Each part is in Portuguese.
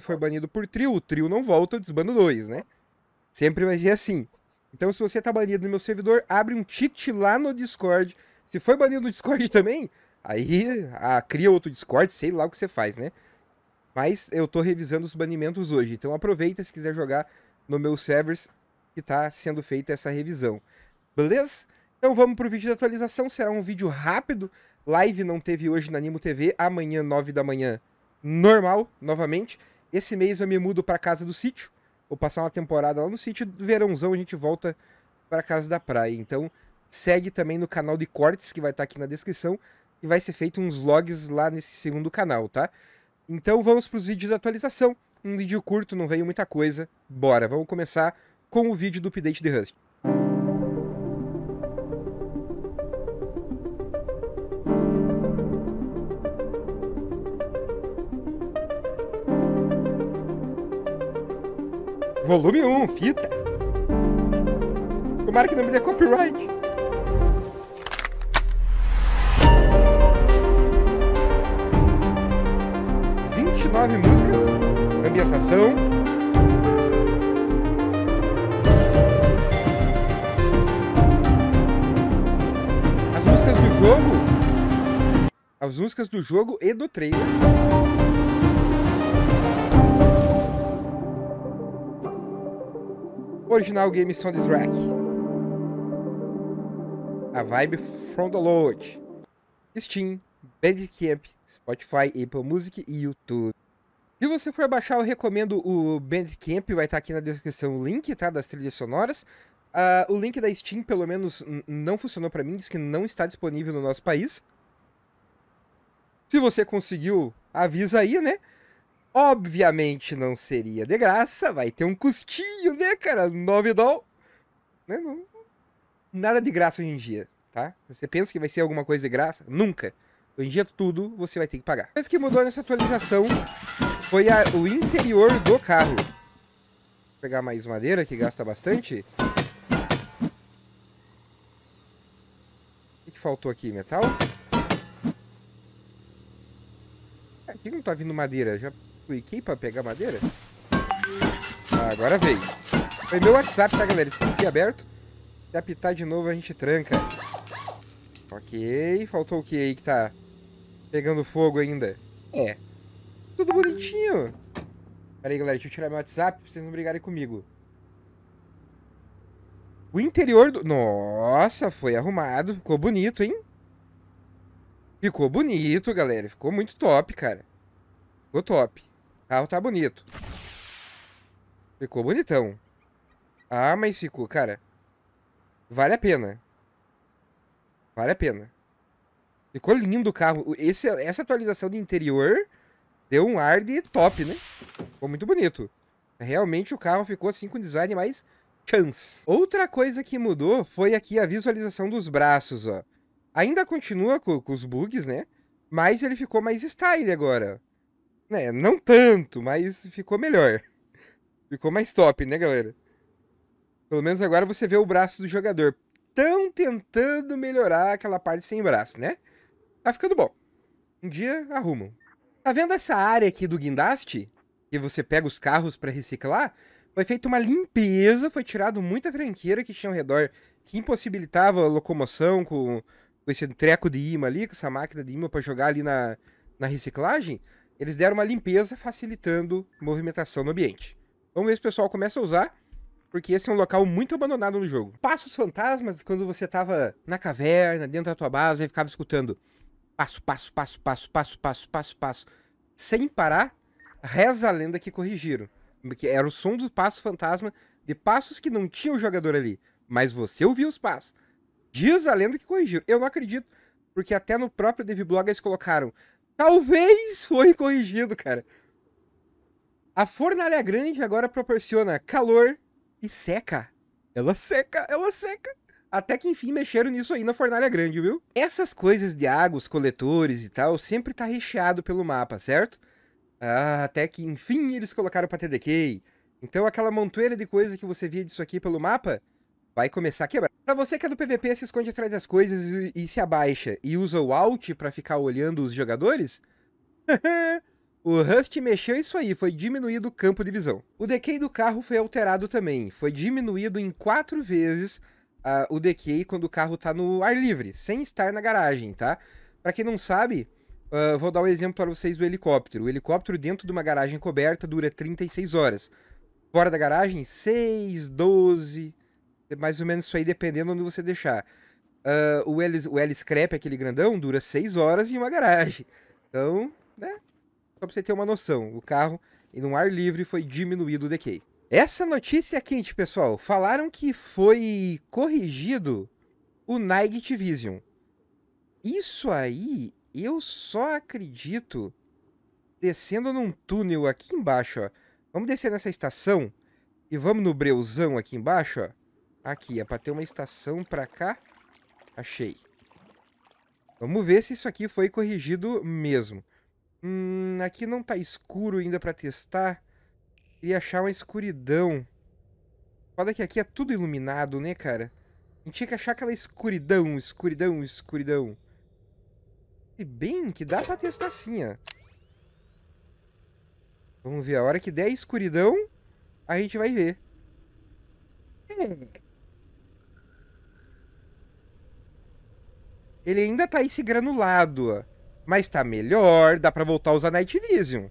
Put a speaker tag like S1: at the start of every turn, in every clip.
S1: for banido por trio, o trio não volta, desbando dois, né? Sempre vai ser assim. Então, se você tá banido no meu servidor, abre um ticket lá no Discord. Se foi banido no Discord também, aí a, ah, cria outro Discord, sei lá o que você faz, né? Mas eu tô revisando os banimentos hoje, então aproveita se quiser jogar no meu servers que tá sendo feita essa revisão. Beleza? Então vamos pro vídeo de atualização, será um vídeo rápido. Live não teve hoje na Animo TV, amanhã 9 da manhã normal, novamente. Esse mês eu me mudo para casa do sítio. Vou passar uma temporada lá no sítio. Verãozão a gente volta para casa da praia. Então segue também no canal de cortes que vai estar tá aqui na descrição e vai ser feito uns vlogs lá nesse segundo canal, tá? Então vamos para os vídeos de atualização. Um vídeo curto, não veio muita coisa. Bora, vamos começar com o vídeo do update de Rust. Volume 1, fita. Tomara que não me dê copyright. nove músicas, ambientação. As músicas do jogo. As músicas do jogo e do trailer. Original Game Soundtrack. A Vibe From The load. Steam, Bandcamp, Spotify, Apple Music e YouTube. Se você for baixar, eu recomendo o Bandcamp, vai estar tá aqui na descrição o link, tá? Das trilhas sonoras. Uh, o link da Steam, pelo menos, não funcionou para mim, diz que não está disponível no nosso país. Se você conseguiu, avisa aí, né? Obviamente não seria de graça, vai ter um custinho, né, cara? 9 dólares. Né? Não... Nada de graça hoje em dia, tá? Você pensa que vai ser alguma coisa de graça? Nunca. Hoje em dia tudo você vai ter que pagar. Mas o que mudou nessa atualização foi a... o interior do carro. Vou pegar mais madeira que gasta bastante. O que faltou aqui? Metal? É, aqui não tá vindo madeira, já cliquei pra pegar madeira? Ah, agora veio. Foi meu WhatsApp, tá, galera? Esqueci aberto. Se apitar de novo, a gente tranca. Ok, faltou o que aí que tá pegando fogo ainda? É. Tudo bonitinho. Pera aí, galera, deixa eu tirar meu WhatsApp pra vocês não brigarem comigo. O interior do... Nossa, foi arrumado. Ficou bonito, hein? Ficou bonito, galera. Ficou muito top, cara. Ficou top. O carro tá bonito. Ficou bonitão. Ah, mas ficou, cara. Vale a pena. Vale a pena. Ficou lindo o carro. Esse, essa atualização de interior deu um ar de top, né? Ficou muito bonito. Realmente o carro ficou assim com design mais chance. Outra coisa que mudou foi aqui a visualização dos braços, ó. Ainda continua com, com os bugs, né? Mas ele ficou mais style agora né não tanto, mas ficou melhor. Ficou mais top, né, galera? Pelo menos agora você vê o braço do jogador. Tão tentando melhorar aquela parte sem braço, né? Tá ficando bom. Um dia arrumam. Tá vendo essa área aqui do guindaste? Que você pega os carros para reciclar? Foi feita uma limpeza, foi tirado muita tranqueira que tinha ao redor, que impossibilitava a locomoção com, com esse treco de imã ali, com essa máquina de imã para jogar ali na, na reciclagem eles deram uma limpeza facilitando movimentação no ambiente. Vamos ver se o pessoal começa a usar, porque esse é um local muito abandonado no jogo. Passos fantasmas, quando você tava na caverna, dentro da tua base, aí ficava escutando passo, passo, passo, passo, passo, passo, passo, passo, sem parar, reza a lenda que corrigiram. Que era o som do passo fantasma de passos que não tinha o jogador ali, mas você ouvia os passos. Diz a lenda que corrigiram. Eu não acredito, porque até no próprio Devblog eles colocaram Talvez foi corrigido, cara. A fornalha grande agora proporciona calor e seca. Ela seca, ela seca. Até que enfim mexeram nisso aí na fornalha grande, viu? Essas coisas de água, os coletores e tal, sempre tá recheado pelo mapa, certo? Ah, até que enfim eles colocaram pra TDK. Então aquela montoeira de coisa que você via disso aqui pelo mapa, vai começar a quebrar. Pra você que é do PVP, se esconde atrás das coisas e, se abaixa e usa o Alt para ficar olhando os jogadores, o Rust mexeu isso aí, foi diminuído o campo de visão. O decay do carro foi alterado também, foi diminuído em quatro vezes uh, o decay quando o carro tá no ar livre, sem estar na garagem, tá? Pra quem não sabe, uh, vou dar o um exemplo para vocês do helicóptero. O helicóptero dentro de uma garagem coberta dura 36 horas. Fora da garagem, 6, 12, mais ou menos isso aí, dependendo onde você deixar. Uh, o L, o aquele grandão, dura 6 horas em uma garagem. Então, né? Só pra você ter uma noção, o carro, em um ar livre, foi diminuído o decay. Essa notícia é quente, pessoal. Falaram que foi corrigido o Night Vision. Isso aí, eu só acredito descendo num túnel aqui embaixo, ó. Vamos descer nessa estação e vamos no breuzão aqui embaixo, ó. Aqui, é pra ter uma estação pra cá. Achei. Vamos ver se isso aqui foi corrigido mesmo. Hum, aqui não tá escuro ainda pra testar. Queria achar uma escuridão. Foda que aqui é tudo iluminado, né, cara? A gente tinha que achar aquela escuridão, escuridão, escuridão. Se bem que dá pra testar sim, ó. Vamos ver, a hora que der a escuridão, a gente vai ver. Hum. ele ainda tá esse granulado. Mas tá melhor, dá pra voltar a usar Night Vision.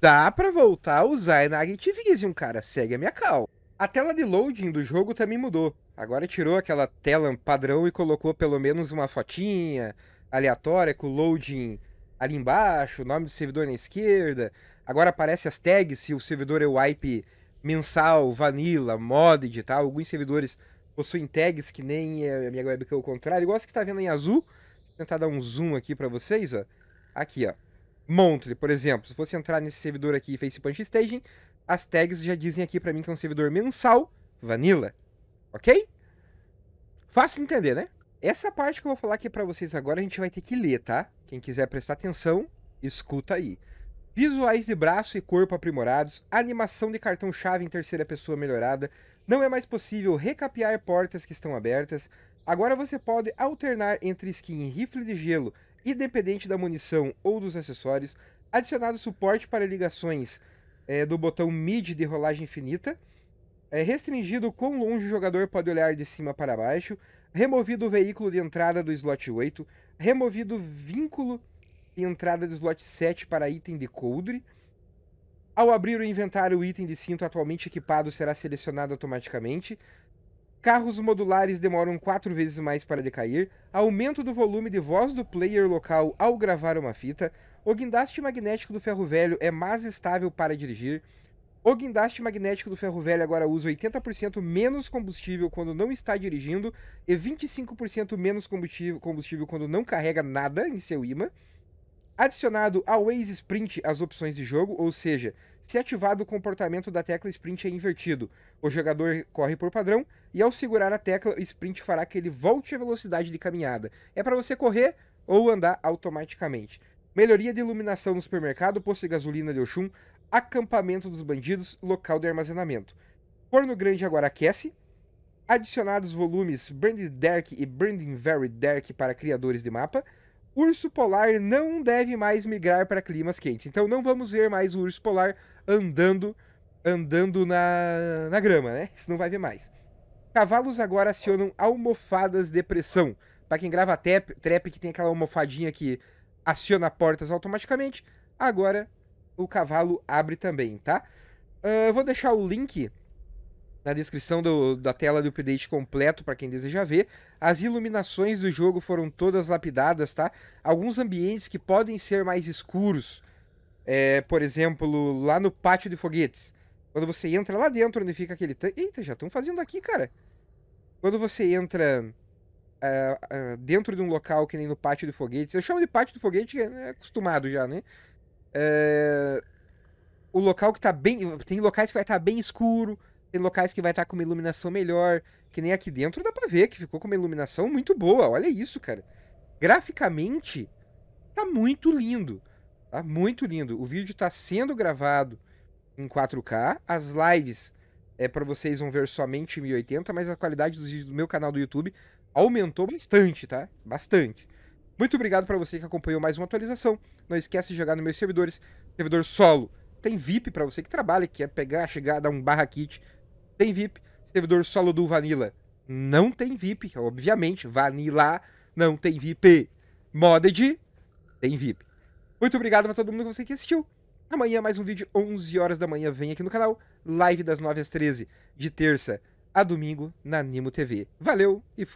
S1: Dá pra voltar a usar Night Vision, cara, segue a minha cal. A tela de loading do jogo também mudou. Agora tirou aquela tela padrão e colocou pelo menos uma fotinha aleatória com o loading ali embaixo, o nome do servidor na esquerda. Agora aparece as tags se o servidor é wipe mensal, vanilla, modded e tá? tal. Alguns servidores possuem tags que nem a minha webcam ao contrário, igual essa que tá vendo em azul. Vou tentar dar um zoom aqui para vocês, ó. Aqui, ó. por exemplo, se fosse entrar nesse servidor aqui, Facepunch Staging, as tags já dizem aqui para mim que é um servidor mensal, vanilla. OK? Fácil de entender, né? Essa parte que eu vou falar aqui para vocês agora, a gente vai ter que ler, tá? Quem quiser prestar atenção, escuta aí. Visuais de braço e corpo aprimorados, animação de cartão-chave em terceira pessoa melhorada, não é mais possível recapear portas que estão abertas. Agora você pode alternar entre skin e rifle de gelo, independente da munição ou dos acessórios, adicionado suporte para ligações é, do botão mid de rolagem infinita, é, restringido quão longe o jogador pode olhar de cima para baixo, removido o veículo de entrada do slot 8, removido vínculo de entrada do slot 7 para item de coldre, ao abrir o inventário, o item de cinto atualmente equipado será selecionado automaticamente. Carros modulares demoram 4 vezes mais para decair. Aumento do volume de voz do player local ao gravar uma fita. O guindaste magnético do ferro velho é mais estável para dirigir. O guindaste magnético do ferro velho agora usa 80% menos combustível quando não está dirigindo e 25% menos combustível, combustível quando não carrega nada em seu imã. Adicionado ao Waze Sprint as opções de jogo, ou seja, se ativado o comportamento da tecla Sprint é invertido. O jogador corre por padrão e ao segurar a tecla o Sprint fará que ele volte à velocidade de caminhada. É para você correr ou andar automaticamente. Melhoria de iluminação no supermercado, posto de gasolina de Oxum, acampamento dos bandidos, local de armazenamento. Forno grande agora aquece. Adicionados volumes Branded Dark e Branding Very Dark para criadores de mapa urso polar não deve mais migrar para climas quentes. Então não vamos ver mais o urso polar andando andando na, na grama, né? Isso não vai ver mais. Cavalos agora acionam almofadas de pressão. Para quem grava trap, trap que tem aquela almofadinha que aciona portas automaticamente, agora o cavalo abre também, tá? Uh, vou deixar o link na descrição do, da tela do update completo para quem deseja ver. As iluminações do jogo foram todas lapidadas, tá? Alguns ambientes que podem ser mais escuros, é, por exemplo, lá no pátio de foguetes. Quando você entra lá dentro, onde fica aquele... Eita, já estão fazendo aqui, cara. Quando você entra uh, uh, dentro de um local que nem no pátio de foguetes... Eu chamo de pátio de foguete, é né, acostumado já, né? Uh, o local que tá bem... Tem locais que vai estar tá bem escuro tem locais que vai estar tá com uma iluminação melhor, que nem aqui dentro dá pra ver que ficou com uma iluminação muito boa. Olha isso, cara. Graficamente, tá muito lindo. Tá muito lindo. O vídeo tá sendo gravado em 4K. As lives é para vocês vão ver somente em 1080, mas a qualidade dos vídeos do meu canal do YouTube aumentou bastante, tá? Bastante. Muito obrigado para você que acompanhou mais uma atualização. Não esquece de jogar nos meus servidores. Servidor solo tem VIP para você que trabalha, que quer pegar, chegar, dar um barra kit tem VIP. Servidor solo do Vanilla não tem VIP, obviamente. Vanilla não tem VIP. Modded tem VIP. Muito obrigado pra todo mundo que você que assistiu. Amanhã mais um vídeo, 11 horas da manhã, vem aqui no canal. Live das 9 às 13, de terça a domingo, na Nimo TV. Valeu e fui.